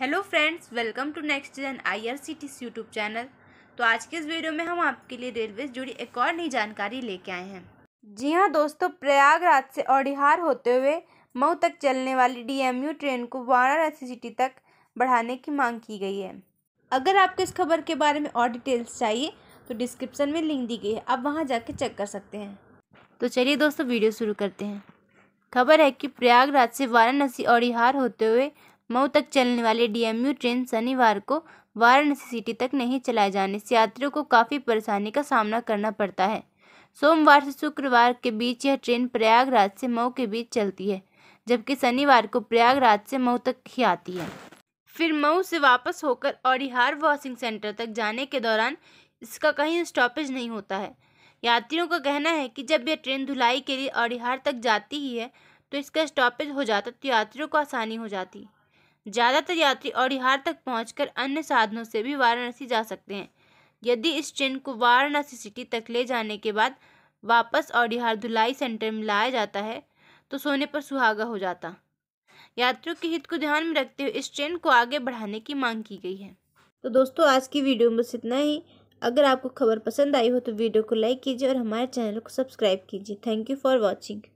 hello friends welcome to next gen I R C T YouTube channel तो आज के इस वीडियो में हम आपके लिए रेलवे से जुड़ी एक और नई जानकारी लेके आए हैं जी हाँ दोस्तों प्रयागराज से ओडिहार होते हुए मऊ तक चलने वाली डीएमयू ट्रेन को वाराणसी सिटी तक बढ़ाने की मांग की गई है अगर आपको इस खबर के बारे में और डिटेल्स चाहिए तो डिस्क्रिप्सन में लिंक दी गई है आप वहाँ जाके चेक कर सकते हैं तो चलिए दोस्तों वीडियो शुरू करते हैं खबर है कि प्रयागराज से वाराणसी औडिहार होते हुए मऊ तक चलने वाली डीएमयू ट्रेन शनिवार को वाराणसी सिटी तक नहीं चलाए जाने से यात्रियों को काफ़ी परेशानी का सामना करना पड़ता है सोमवार से शुक्रवार के बीच यह ट्रेन प्रयागराज से मऊ के बीच चलती है जबकि शनिवार को प्रयागराज से मऊ तक ही आती है फिर मऊ से वापस होकर औरिहार वॉशिंग सेंटर तक जाने के दौरान इसका कहीं स्टॉपेज नहीं होता है यात्रियों का कहना है कि जब यह ट्रेन धुलाई के लिए औरिहार तक जाती ही है तो इसका स्टॉपेज हो जाता तो यात्रियों को आसानी हो जाती ज़्यादातर यात्री औडिहार तक पहुँच अन्य साधनों से भी वाराणसी जा सकते हैं यदि इस ट्रेन को वाराणसी सिटी तक ले जाने के बाद वापस औडिहार धुलाई सेंटर में लाया जाता है तो सोने पर सुहागा हो जाता यात्रियों के हित को ध्यान में रखते हुए इस ट्रेन को आगे बढ़ाने की मांग की गई है तो दोस्तों आज की वीडियो में बस इतना ही अगर आपको खबर पसंद आई हो तो वीडियो को लाइक कीजिए और हमारे चैनल को सब्सक्राइब कीजिए थैंक यू फॉर वॉचिंग